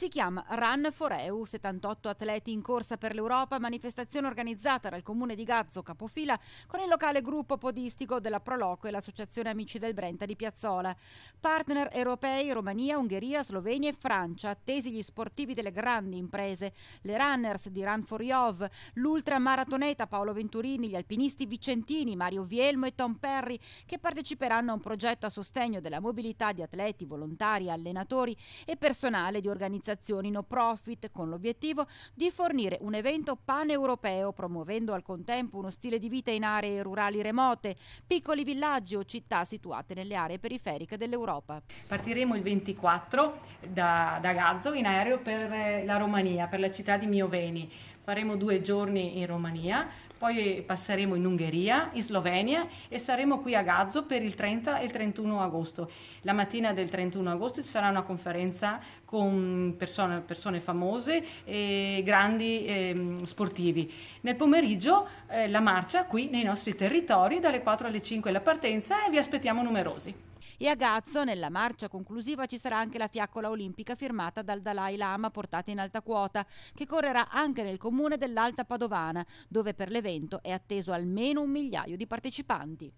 Si chiama Run for EU, 78 atleti in corsa per l'Europa, manifestazione organizzata dal comune di Gazzo Capofila con il locale gruppo podistico della Proloco e l'associazione Amici del Brenta di Piazzola. Partner europei Romania, Ungheria, Slovenia e Francia, attesi gli sportivi delle grandi imprese, le runners di Run for Iov, l'ultramaratoneta Paolo Venturini, gli alpinisti vicentini Mario Vielmo e Tom Perry che parteciperanno a un progetto a sostegno della mobilità di atleti, volontari, allenatori e personale di organizzazione associazioni no profit con l'obiettivo di fornire un evento paneuropeo promuovendo al contempo uno stile di vita in aree rurali remote, piccoli villaggi o città situate nelle aree periferiche dell'Europa. Partiremo il 24 da, da Gazzo in aereo per eh, la Romania, per la città di Mioveni faremo due giorni in Romania, poi passeremo in Ungheria, in Slovenia e saremo qui a Gazzo per il 30 e il 31 agosto. La mattina del 31 agosto ci sarà una conferenza con persone, persone famose e grandi eh, sportivi. Nel pomeriggio eh, la marcia qui nei nostri territori dalle 4 alle 5 la partenza e vi aspettiamo numerosi. E a Gazzo, nella marcia conclusiva, ci sarà anche la fiaccola olimpica firmata dal Dalai Lama portata in alta quota, che correrà anche nel comune dell'Alta Padovana, dove per l'evento è atteso almeno un migliaio di partecipanti.